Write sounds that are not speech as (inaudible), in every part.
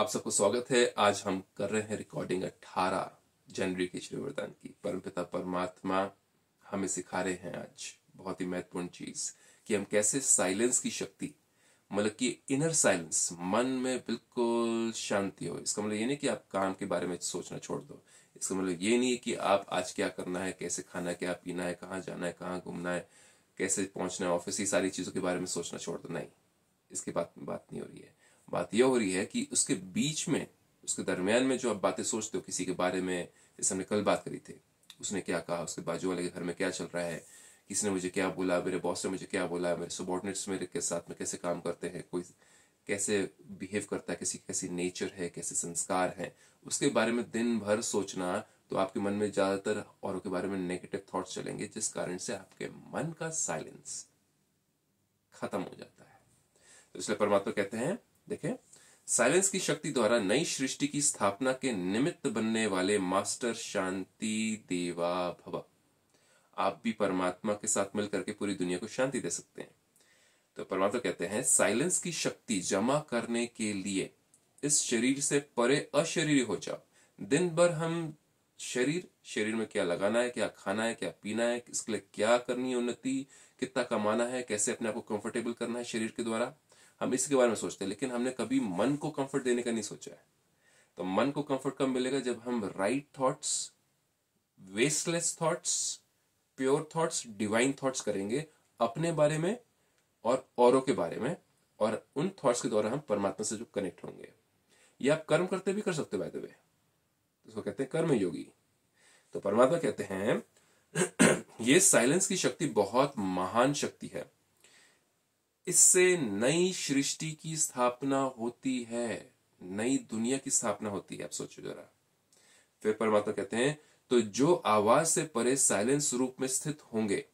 आप सबको स्वागत है आज हम कर रहे हैं रिकॉर्डिंग 18 जनवरी श्री वरदान की परमपिता परमात्मा हमें सिखा रहे हैं आज बहुत ही महत्वपूर्ण चीज कि हम कैसे साइलेंस की शक्ति मतलब कि इनर साइलेंस मन में बिल्कुल शांति हो इसका मतलब ये नहीं कि आप काम के बारे में सोचना छोड़ दो इसका मतलब ये नहीं कि आप आज क्या करना है कैसे खाना है क्या पीना है कहाँ जाना है कहाँ घूमना है कैसे पहुंचना है ऑफिस ये सारी चीजों के बारे में सोचना छोड़ दो नहीं इसके बाद बात नहीं हो रही है बात यह हो रही है कि उसके बीच में उसके दरमियान में जो आप बातें सोचते हो किसी के बारे में जैसे हमने कल बात करी थी उसने क्या कहा उसके बाजू वाले के घर में क्या चल रहा है किसी ने मुझे क्या बोला मेरे बॉस ने मुझे क्या बोला मेरे सबॉर्डिनेट्स मेरे के साथ में कैसे काम करते हैं कोई कैसे बिहेव करता है किसी कैसी नेचर है कैसे संस्कार है उसके बारे में दिन भर सोचना तो आपके मन में ज्यादातर औरों के बारे में नेगेटिव थॉट चलेंगे जिस कारण से आपके मन का साइलेंस खत्म हो जाता है तो इसलिए परमात्मा कहते हैं देखें साइलेंस की शक्ति द्वारा नई सृष्टि की स्थापना के निमित्त बनने वाले मास्टर शांति देवा भव आप भी परमात्मा के साथ मिलकर के पूरी दुनिया को शांति दे सकते हैं तो परमात्मा कहते हैं साइलेंस की शक्ति जमा करने के लिए इस शरीर से परे अशरीर हो जाओ दिन भर हम शरीर शरीर में क्या लगाना है क्या खाना है क्या पीना है इसके लिए क्या करनी है उन्नति कितना कमाना है कैसे अपने आप को कंफर्टेबल करना है शरीर के द्वारा हम इसके बारे में सोचते हैं लेकिन हमने कभी मन को कंफर्ट देने का नहीं सोचा है तो मन को कंफर्ट कब मिलेगा जब हम right thoughts wasteless thoughts pure thoughts divine thoughts करेंगे अपने बारे में और औरों के बारे में और उन थॉट्स के द्वारा हम परमात्मा से जो कनेक्ट होंगे ये आप कर्म करते भी कर सकते बाय द वे इसको कहते हैं कर्म योगी तो परमात्मा कहते हैं (clears throat) ये साइलेंस की शक्ति बहुत महान शक्ति है इससे नई सृष्टि की स्थापना होती है नई दुनिया की स्थापना होती है आप सोचो जरा फिर परमात्मा कहते हैं तो जो आवाज से परे साइलेंस रूप में स्थित होंगे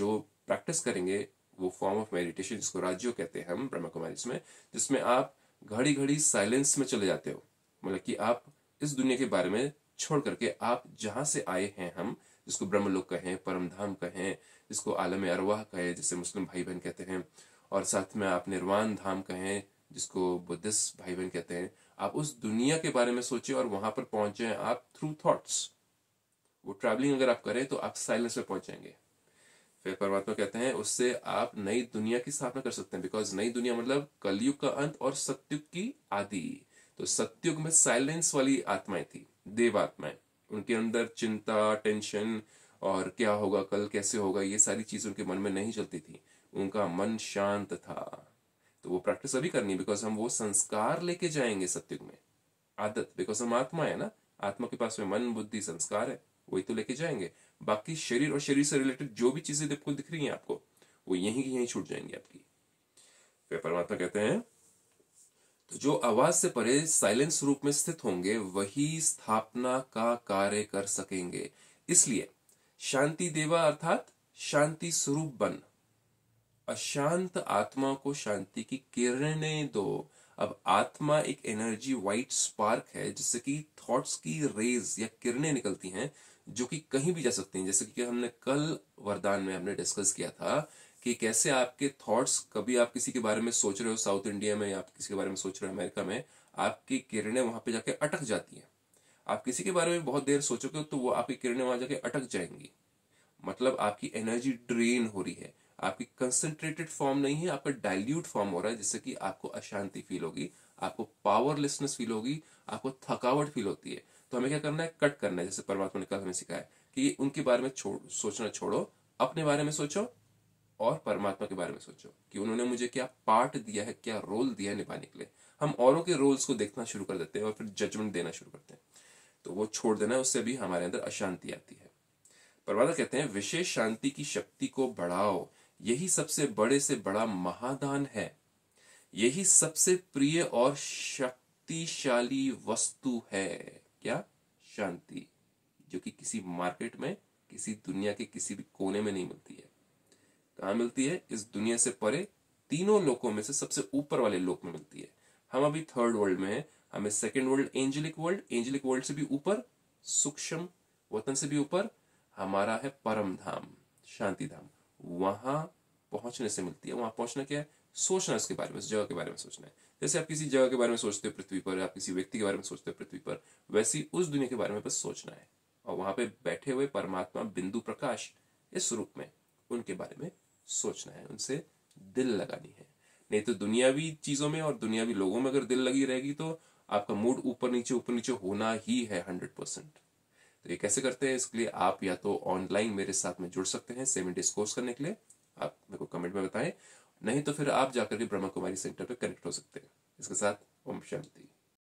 जो प्रैक्टिस करेंगे वो फॉर्म ऑफ मेडिटेशन जिसको राज्यो कहते हैं हम ब्रह्म कुमारी में जिसमें आप घड़ी घड़ी साइलेंस में चले जाते हो मतलब कि आप इस दुनिया के बारे में छोड़ करके आप जहां से आए हैं हम जिसको ब्रह्मलोक कहें परमधाम कहें जिसको आलम अरवाह कहें जिसे मुस्लिम भाई बहन कहते हैं और साथ में आप निर्वाण धाम कहें जिसको बुद्धिस्ट भाई बहन कहते हैं आप उस दुनिया के बारे में सोचे और वहां पर पहुंचे आप थ्रू थॉट्स वो ट्रैवलिंग अगर आप करें तो आप साइलेंस में पहुंचेंगे फिर परमात्मा कहते हैं उससे आप नई दुनिया की स्थापना कर सकते हैं बिकॉज नई दुनिया मतलब कलयुग का अंत और सत्युग की आदि तो सत्युग में साइलेंस वाली आत्माएं थी देव आत्माएं उनके अंदर चिंता टेंशन और क्या होगा कल कैसे होगा ये सारी चीज उनके मन में नहीं चलती थी उनका मन शांत था तो वो प्रैक्टिस अभी करनी बिकॉज हम वो संस्कार लेके जाएंगे सत्युग में आदत बिकॉज हम आत्मा है ना आत्मा के पास में मन बुद्धि संस्कार है वही तो लेके जाएंगे बाकी शरीर और शरीर से रिलेटेड जो भी चीजें बिल्कुल दिख रही हैं आपको वो यहीं की यहीं छूट जाएंगी आपकी फिर परमात्मा कहते हैं तो जो आवाज से परे साइलेंस रूप में स्थित होंगे वही स्थापना का कार्य कर सकेंगे इसलिए शांति देवा अर्थात शांति स्वरूप बन अशांत आत्मा को शांति की किरणें दो अब आत्मा एक एनर्जी वाइट स्पार्क है जिससे कि थॉट्स की रेज या किरणें निकलती हैं जो कि कहीं भी जा सकती हैं जैसे कि हमने कल वरदान में हमने डिस्कस किया था कि कैसे आपके थॉट्स कभी आप किसी के बारे में सोच रहे हो साउथ इंडिया में या आप किसी के बारे में सोच रहे हो अमेरिका में आपकी किरणें वहां पे जाके अटक जाती हैं आप किसी के बारे में बहुत देर सोचोगे तो वो आपकी किरणें वहां जाके अटक जाएंगी मतलब आपकी एनर्जी ड्रेन हो रही है आपकी कंसंट्रेटेड फॉर्म नहीं है आपका डाइल्यूट फॉर्म हो रहा है जिससे कि आपको अशांति फील होगी आपको पावरलेसनेस फील होगी आपको थकावट फील होती है तो हमें क्या करना है कट करना है जैसे परमात्मा ने कल हमें सिखाया कि उनके बारे में छोड़ सोचना छोड़ो अपने बारे में सोचो और परमात्मा के बारे में सोचो कि उन्होंने मुझे क्या पार्ट दिया है क्या रोल दिया है निभाने के लिए हम औरों के रोल्स को देखना शुरू कर देते हैं और फिर जजमेंट देना शुरू करते हैं तो वो छोड़ देना है उससे भी हमारे अंदर अशांति आती है परमात्मा कहते हैं विशेष शांति की शक्ति को बढ़ाओ यही सबसे बड़े से बड़ा महादान है यही सबसे प्रिय और शक्तिशाली वस्तु है क्या शांति जो कि किसी मार्केट में किसी दुनिया के किसी भी कोने में नहीं मिलती है कहा मिलती है इस दुनिया से परे तीनों लोकों में से सबसे ऊपर वाले लोक में मिलती है हम अभी थर्ड वर्ल्ड में है हमें second world angelic world angelic world से भी ऊपर सूक्ष्म वतन से भी ऊपर हमारा है परम धाम शांति धाम वहां पहुंचने से मिलती है वहां पहुंचना क्या है सोचना उसके बारे में जगह के बारे में सोचना है जैसे आप किसी जगह के बारे में सोचते हो पृथ्वी पर आप किसी व्यक्ति के बारे में सोचते हो पृथ्वी पर वैसी उस दुनिया के बारे में बस सोचना है और वहां पे बैठे हुए परमात्मा बिंदु प्रकाश इस रूप में उनके बारे में सोचना है उनसे दिल लगानी है नहीं तो दुनियावी चीजों में और दुनियावी लोगों में अगर दिल लगी रहेगी तो आपका मूड ऊपर नीचे ऊपर नीचे होना ही है हंड्रेड परसेंट तो ये कैसे करते हैं इसके लिए आप या तो ऑनलाइन मेरे साथ में जुड़ सकते हैं सेवन डेज कोर्स करने के लिए आप मेरे को कमेंट में बताएं नहीं तो फिर आप जाकर के ब्रह्मा कुमारी सेंटर पर कनेक्ट हो सकते हैं इसके साथ ओम शांति